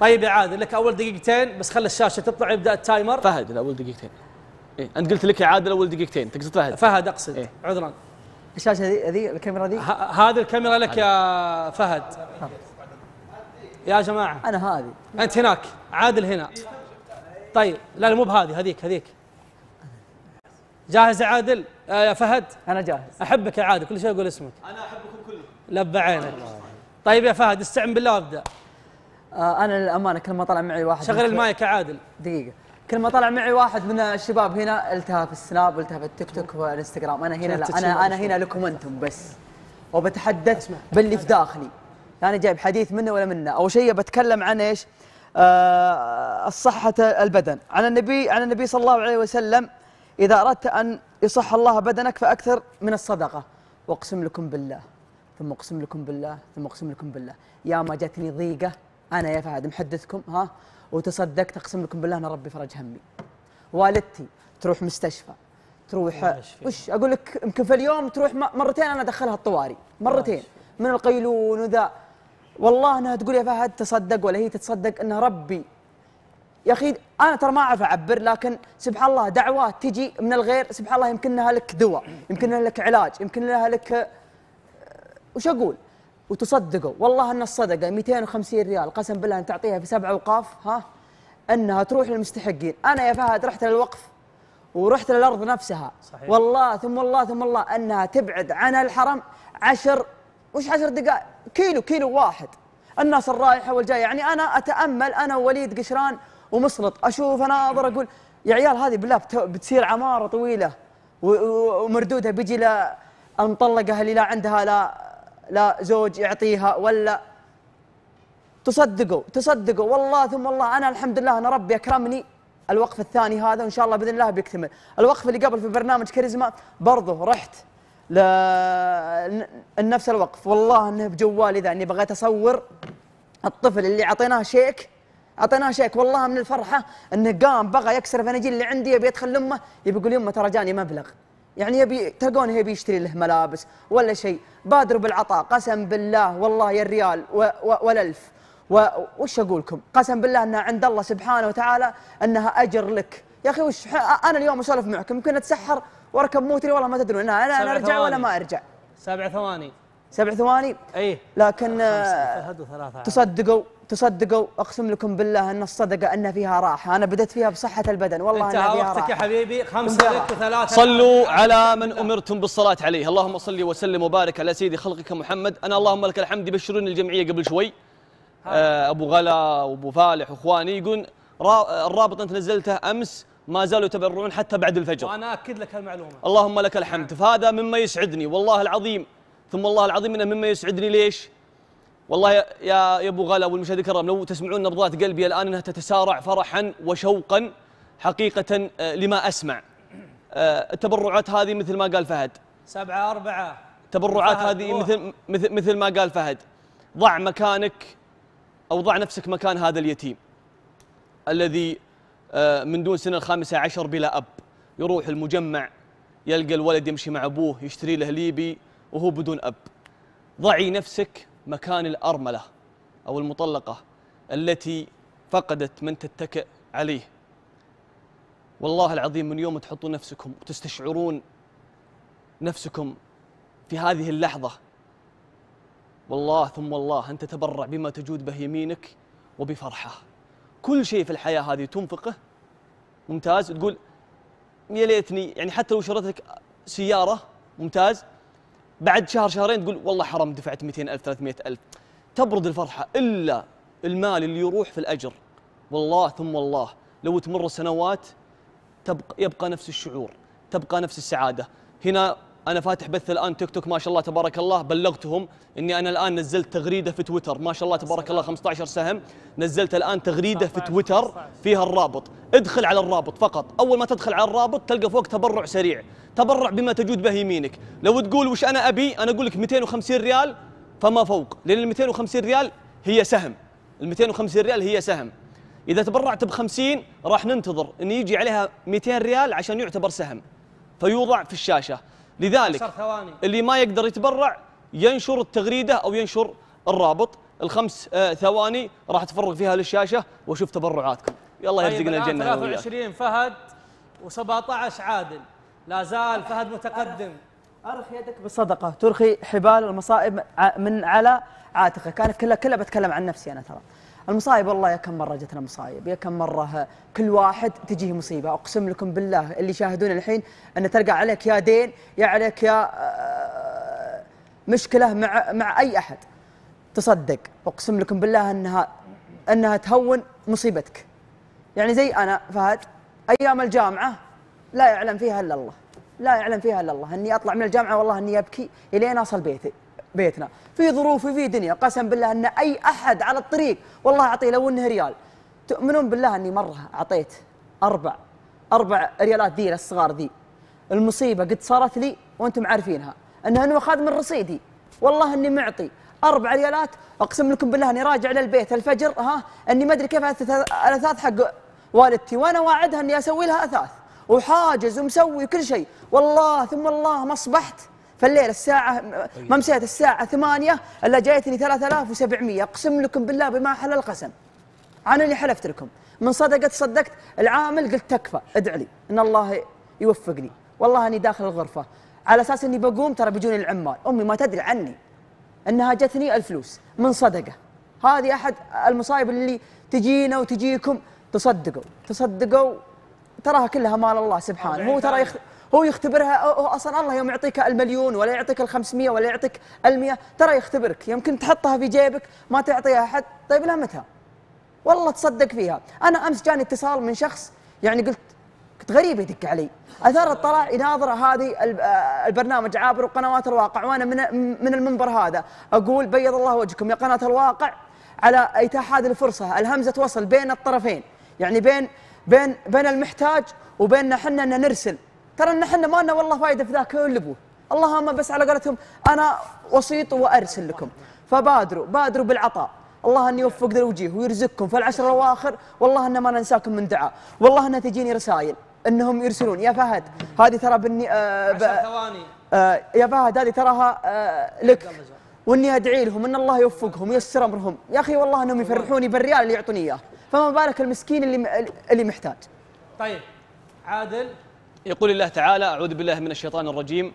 طيب يا عادل لك اول دقيقتين بس خلي الشاشه تطلع يبدا التايمر فهد اول دقيقتين إيه؟ انت قلت لك يا عادل اول دقيقتين تقصد فهد فهد اقصد إيه؟ عذرا الشاشه هذه هذه الكاميرا ذي هذه الكاميرا لك يا فهد يا جماعه انا هذه انت هناك عادل هنا طيب لا لا مو بهذه هذيك هذيك جاهز يا عادل آه يا فهد انا جاهز احبك يا عادل كل شيء اقول اسمك انا احبكم كلكم لب عينك طيب يا فهد استعن بالله وابدا آه انا للامانه كل ما طلع معي واحد شغل المايك يا عادل دقيقه كل ما طلع معي واحد من الشباب هنا التهاب في السناب والتهى في التيك توك والانستغرام انا هنا لا انا انا هنا لكم انتم بس وبتحدث باللي في داخلي انا يعني جايب حديث منه ولا منه اول شيء بتكلم عن ايش آه صحه البدن عن النبي عن النبي صلى الله عليه وسلم اذا اردت ان يصح الله بدنك فاكثر من الصدقه واقسم لكم بالله ثم اقسم لكم بالله ثم اقسم لكم بالله يا ما جتني ضيقه انا يا فهد محدثكم ها وتصدقت اقسم لكم بالله انا ربي فرج همي والدتي تروح مستشفى تروح وش اقول لك يمكن في اليوم تروح مرتين انا ادخلها الطواري مرتين من القيلون وذا والله انها تقول يا فهد تصدق ولا هي تتصدق ان ربي يا اخي انا ترى ما اعرف اعبر لكن سبحان الله دعوات تجي من الغير سبحان الله يمكن لها لك دواء يمكن لها لك علاج يمكن لها لك آه، وش اقول وتصدقوا والله ان الصدقه 250 ريال قسم بالله ان تعطيها في سبع اوقاف ها انها تروح للمستحقين انا يا فهد رحت للوقف ورحت للارض نفسها صحيح. والله ثم والله ثم والله انها تبعد عن الحرم عشر وش عشر دقائق كيلو كيلو واحد الناس الرايحه والجايه يعني انا اتامل انا ووليد قشران ومسلط اشوف اناظر اقول يا عيال هذه بالله بتصير عماره طويله ومردودها بيجي لا المطلقه اللي لا عندها لا لا زوج يعطيها ولا تصدقوا تصدقوا والله ثم والله انا الحمد لله انا ربي اكرمني الوقف الثاني هذا وان شاء الله باذن الله بيكتمل الوقف اللي قبل في برنامج كاريزما برضه رحت لنفس الوقف والله انه بجوالي ذا اني بغيت اصور الطفل اللي اعطيناه شيك اعطيناه شيك والله من الفرحه انه قام بغى يكسر فناجيل اللي عندي يبي يدخل لامه يبي يقول يمه ترى جاني مبلغ يعني يبي تلقونه يبي يشتري له ملابس ولا شيء بادر بالعطاء قسم بالله والله يا الريال والالف وش اقولكم قسم بالله انها عند الله سبحانه وتعالى انها اجر لك يا اخي وش انا اليوم اسولف معكم يمكن اتسحر واركب موتري والله ما تدرون انا انا ارجع ثواني. ولا ما ارجع سبع ثواني سبع ثواني اي لكن تصدقوا تصدقوا اقسم لكم بالله ان الصدقه ان فيها راحه انا بدت فيها بصحه البدن والله انت انها فيها راحه وقتك يا حبيبي خمسة وثلاثة ثلاثة صلوا على من امرتم بالصلاه عليه اللهم صل وسلم وبارك على سيدي خلقك محمد انا اللهم لك الحمد يبشروني الجمعيه قبل شوي آه، ابو غلا وابو فالح واخواني يقول الرابط انت نزلته امس ما زالوا يتبرعون حتى بعد الفجر وانا اكد لك هالمعلومه اللهم لك الحمد فهذا مما يسعدني والله العظيم ثم الله العظيم انه مما يسعدني ليش؟ والله يا يا ابو غلا والمشاهد الكرام لو تسمعون نبضات قلبي الان انها تتسارع فرحا وشوقا حقيقه آه، لما اسمع آه، التبرعات هذه مثل ما قال فهد سبعة أربعة تبرعات هذه مثل مثل مثل ما قال فهد ضع مكانك أو ضع نفسك مكان هذا اليتيم الذي آه، من دون سنة الخامسة عشر بلا أب يروح المجمع يلقى الولد يمشي مع أبوه يشتري له ليبي وهو بدون أب ضعي نفسك مكان الأرملة أو المطلقة التي فقدت من تتكئ عليه والله العظيم من يوم تحطون نفسكم وتستشعرون نفسكم في هذه اللحظة والله ثم والله أن تتبرع بما تجود به يمينك وبفرحة كل شيء في الحياة هذه تنفقه ممتاز تقول يا ليتني يعني حتى لو شريت لك سيارة ممتاز بعد شهر شهرين تقول والله حرام دفعت 200 ألف 300 ألف تبرد الفرحه الا المال اللي يروح في الاجر والله ثم والله لو تمر سنوات تبقى يبقى نفس الشعور تبقى نفس السعاده هنا انا فاتح بث الان تيك توك ما شاء الله تبارك الله بلغتهم اني انا الان نزلت تغريده في تويتر ما شاء الله تبارك الله 15 سهم نزلت الان تغريده في تويتر فيها الرابط ادخل على الرابط فقط اول ما تدخل على الرابط تلقى فوق تبرع سريع تبرع بما تجود به يمينك لو تقول وش انا ابي انا اقول لك 250 ريال فما فوق لان ال 250 ريال هي سهم ال 250 ريال هي سهم اذا تبرعت ب 50 راح ننتظر ان يجي عليها 200 ريال عشان يعتبر سهم فيوضع في الشاشه لذلك اللي ما يقدر يتبرع ينشر التغريده او ينشر الرابط الخمس آه ثواني راح تفرغ فيها للشاشه واشوف تبرعاتكم يلا يرزقنا طيب، الجنه 23 فهد و17 عادل لا زال فهد متقدم أرخ يدك بالصدقة ترخي حبال المصائب من على عاتقك أنا كلها كلها بتكلم عن نفسي أنا ترى المصايب والله يا كم مره جتنا مصايب يا كم مره كل واحد تجيه مصيبه اقسم لكم بالله اللي يشاهدون الحين ان تلقى عليك يا دين يا عليك يا آه، مشكله مع مع اي احد تصدق اقسم لكم بالله انها انها تهون مصيبتك يعني زي انا فهد ايام الجامعه لا يعلم فيها الا الله لا يعلم فيها الا الله اني اطلع من الجامعه والله اني ابكي الين اصل بيتي بيتنا في ظروف وفي دنيا قسم بالله ان اي احد على الطريق والله اعطيه لو انه ريال تؤمنون بالله اني مره اعطيت اربع اربع ريالات ذي للصغار ذي المصيبه قد صارت لي وانتم عارفينها انها انه اخذ من رصيدي والله اني معطي اربع ريالات اقسم لكم بالله اني راجع للبيت الفجر ها اني ما ادري كيف الاثاث حق والدتي وانا واعدها اني اسوي لها اثاث وحاجز ومسوي كل شيء والله ثم الله ما اصبحت فالليله الساعه ما طيب. مسيت الساعه 8 الا جايتني 3700 اقسم لكم بالله بما حل القسم عن اللي حلفت لكم من صدقت صدقت العامل قلت تكفى ادع لي ان الله يوفقني والله اني داخل الغرفه على اساس اني بقوم ترى بيجوني العمال امي ما تدري عني انها جتني الفلوس من صدقه هذه احد المصايب اللي تجينا وتجيكم تصدقوا تصدقوا تراها كلها مال الله سبحانه هو ترى يخ... هو يختبرها هو اصلا الله يوم يعطيك المليون ولا يعطيك ال500 ولا يعطيك ال100 ترى يختبرك يمكن تحطها في جيبك ما تعطيها احد طيب لا متى والله تصدق فيها انا امس جاني اتصال من شخص يعني قلت كنت غريب يدق علي اثار الطلع يناظر هذه آه، البرنامج عابر وقنوات الواقع وانا من من المنبر هذا اقول بيض الله وجهكم يا قناه الواقع على اتاح هذه الفرصه الهمزه توصل بين الطرفين يعني بين بين بين المحتاج وبيننا احنا ان نرسل ترى ان احنا ما لنا والله فائده في ذاك اللي اللهم بس على قولتهم انا وسيط وارسل لكم فبادروا بادروا بالعطاء الله ان يوفق ذا الوجيه ويرزقكم في العشر الاواخر والله ان ما ننساكم من دعاء والله ان تجيني رسائل انهم يرسلون يا فهد هذه ترى بالني آه ثواني آه يا فهد هذه تراها آه لك واني ادعي لهم ان الله يوفقهم ييسر امرهم يا اخي والله انهم يفرحوني بالريال اللي يعطوني اياه فما بالك المسكين اللي اللي محتاج طيب عادل يقول الله تعالى أعوذ بالله من الشيطان الرجيم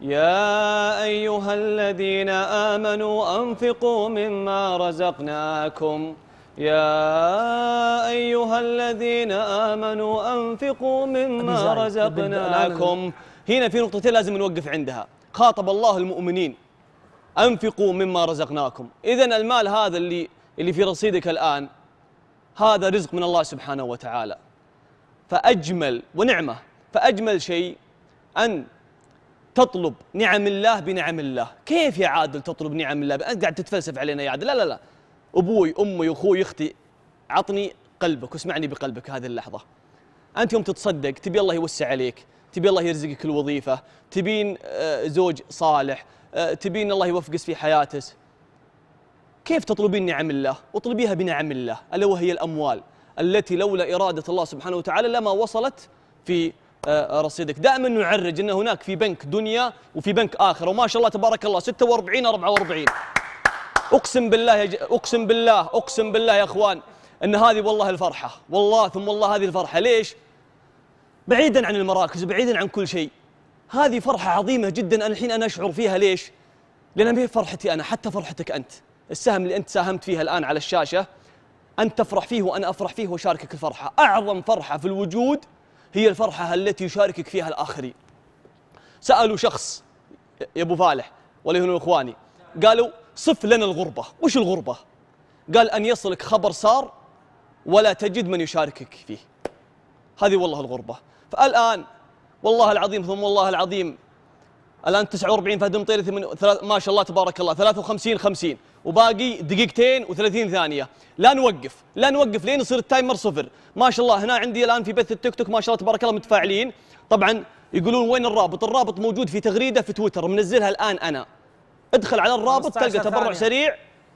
يا أيها الذين آمنوا أنفقوا مما رزقناكم يا أيها الذين آمنوا أنفقوا مما رزقناكم هنا في نقطتين لازم نوقف عندها خاطب الله المؤمنين أنفقوا مما رزقناكم إذا المال هذا اللي اللي في رصيدك الآن هذا رزق من الله سبحانه وتعالى فأجمل ونعمة فأجمل شيء أن تطلب نعم الله بنعم الله كيف يا عادل تطلب نعم الله أنت قاعد تتفلسف علينا يا عادل لا لا لا أبوي أمي أخوي أختي عطني قلبك واسمعني بقلبك هذه اللحظة أنت يوم تتصدق تبي الله يوسع عليك تبي الله يرزقك الوظيفة تبين آه، زوج صالح آه، تبين الله يوفقك في حياتك كيف تطلبين نعم الله اطلبيها بنعم الله ألا وهي الأموال التي لولا إرادة الله سبحانه وتعالى لما وصلت في آه، آه، رصيدك دائما نعرج ان هناك في بنك دنيا وفي بنك اخره وما شاء الله تبارك الله 46 44 اقسم بالله يج... اقسم بالله اقسم بالله يا اخوان ان هذه والله الفرحه والله ثم والله هذه الفرحه ليش بعيدا عن المراكز بعيدا عن كل شيء هذه فرحه عظيمه جدا انا الحين انا اشعر فيها ليش لان ما فرحتي انا حتى فرحتك انت السهم اللي انت ساهمت فيها الان على الشاشه انت تفرح فيه وانا افرح فيه واشاركك الفرحه اعظم فرحه في الوجود هي الفرحة التي يشاركك فيها الآخرين سألوا شخص يا أبو فالح ولا إخواني قالوا صف لنا الغربة وش الغربة قال أن يصلك خبر سار ولا تجد من يشاركك فيه هذه والله الغربة فالآن والله العظيم ثم والله العظيم الان 49 فهد المطيري ما شاء الله تبارك الله 53 50 وباقي دقيقتين و30 ثانيه لا نوقف لا نوقف لين يصير التايمر صفر ما شاء الله هنا عندي الان في بث التيك توك ما شاء الله تبارك الله متفاعلين طبعا يقولون وين الرابط الرابط موجود في تغريده في تويتر منزلها الان انا ادخل على الرابط تلقى تبرع سريع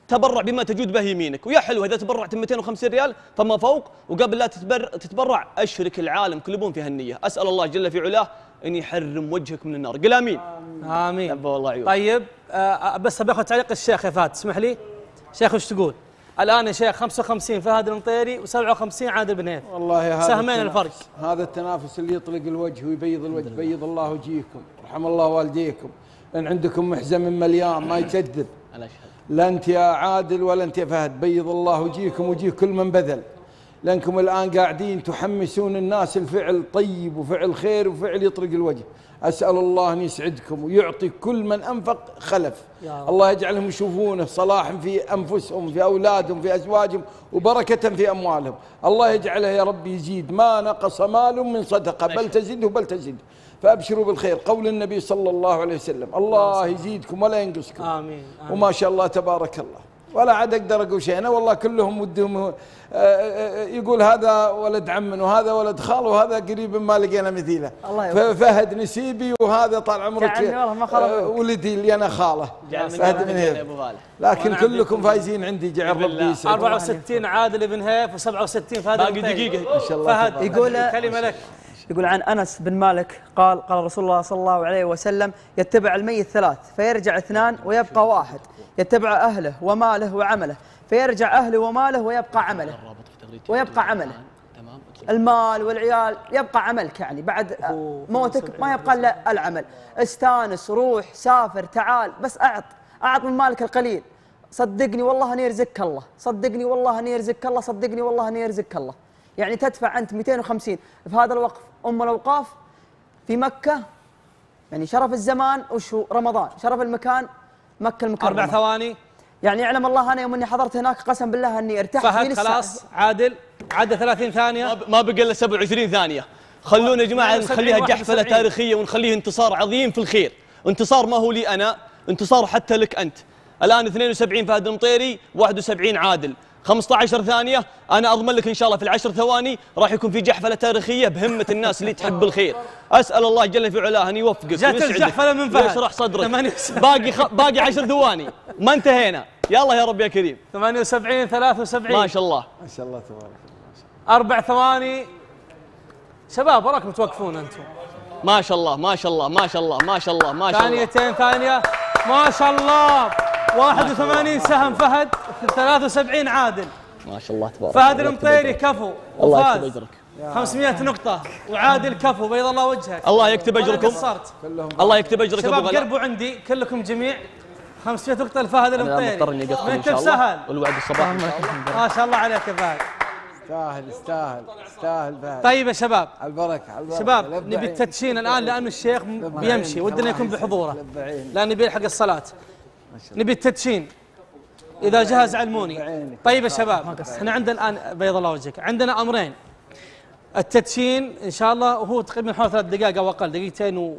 تبرع بما تجود به يمينك ويا حلو اذا تبرعت 250 ريال فما فوق وقبل لا تتبرع, تتبرع اشرك العالم كلبون في هالنيه اسال الله جل في علاه ان يحرم وجهك من النار قل امين امين أبا الله عيون. طيب آه بس اخذ تعليق الشيخ يا فهد اسمح لي شيخ وش تقول الان يا شيخ 55 فهد المطيري و57 عادل بنيف والله هذا سهمين الفرق هذا التنافس اللي يطلق الوجه ويبيض الوجه بيض الله وجيهكم رحم الله والديكم ان عندكم محزن من مليان ما يكذب لا انت يا عادل ولا انت يا فهد بيض الله وجيكم وجيه كل من بذل لانكم الان قاعدين تحمسون الناس الفعل طيب وفعل خير وفعل يطرق الوجه اسال الله ان يسعدكم ويعطي كل من انفق خلف يا الله يجعلهم يشوفونه صلاح في انفسهم في اولادهم في ازواجهم وبركه في اموالهم الله يجعله يا رب يزيد ما نقص مال من صدقه بل تزيده بل تزيده فأبشروا بالخير قول النبي صلى الله عليه وسلم الله يزيدكم ولا ينقصكم آمين, آمين وما شاء الله تبارك الله ولا عاد أقدر أقول شيء أنا والله كلهم ودهم آه، آه، آه، يقول هذا ولد عم وهذا ولد خال وهذا قريب ما لقينا مثيله الله فهد نسيبي وهذا طال عمرك ولدي اللي انا خاله فهد بن هيف لكن كلكم فايزين عندي جعل ربي يسعدك 64 عادل بن هيف و67 فهد باقي دقيقه ان شاء الله فهد يقول كلمه لك يقول عن أنس بن مالك قال قال رسول الله صلى الله عليه وسلم يتبع الميت ثلاث فيرجع اثنان ويبقى واحد يتبع أهله وماله وعمله فيرجع أهله وماله ويبقى عمله ويبقى عمله المال والعيال يبقى عملك يعني بعد موتك ما يبقى الا العمل استانس روح سافر تعال بس اعط اعط من مالك القليل صدقني والله ان يرزقك الله صدقني والله ان يرزقك الله صدقني والله ان يرزقك الله يعني تدفع أنت 250 في هذا الوقف أم الأوقاف في مكة يعني شرف الزمان وش هو رمضان شرف المكان مكة المكرمة أربع ثواني يعني يعلم الله أنا يوم أني حضرت هناك قسم بالله أني ارتحت فهد خلاص عادل عدى 30 ثانية ما بقى إلا 27 ثانية خلونا يا جماعة نخليها جحفلة تاريخية ونخليه انتصار عظيم في الخير انتصار ما هو لي أنا انتصار حتى لك أنت الآن 72 فهد المطيري 71 عادل 15 ثانية أنا أضمن لك إن شاء الله في العشر ثواني راح يكون في جحفلة تاريخية بهمة الناس اللي تحب الخير أسأل الله جل في علاه أن يوفقك جات الجحفلة من فهد ويشرح صدرك باقي خ... باقي عشر ثواني ما انتهينا يلا يا رب يا كريم 78 73 ما شاء الله ما شاء الله تبارك الله أربع ثواني شباب وراكم توقفون أنتم ما شاء الله ما شاء الله ما شاء الله ما شاء الله ما شاء الله ثانيتين ثانية ما شاء الله 81 سهم فهد 73 عادل ما شاء الله تبارك فهد المطيري كفو الله يكتب اجرك 500 نقطة وعادل كفو بيض الله وجهك الله يكتب اجركم الله يكتب اجرك ابو غلا قربوا عندي كلكم جميع 500 نقطة لفهد المطيري مضطر اني اقفل والوعد الصباح آه، ما شاء الله عليك يا فهد استاهل استاهل استاهل فهد طيب يا شباب البركة البركة شباب نبي التدشين الان لانه الشيخ بيمشي ودنا يكون بحضوره لان نبي يلحق الصلاة نبي التدشين إذا جهز علموني طيب يا شباب احنا عندنا الآن بيض الله وجهك عندنا أمرين التدشين إن شاء الله وهو تقريبا حوالي ثلاث دقائق أو أقل دقيقتين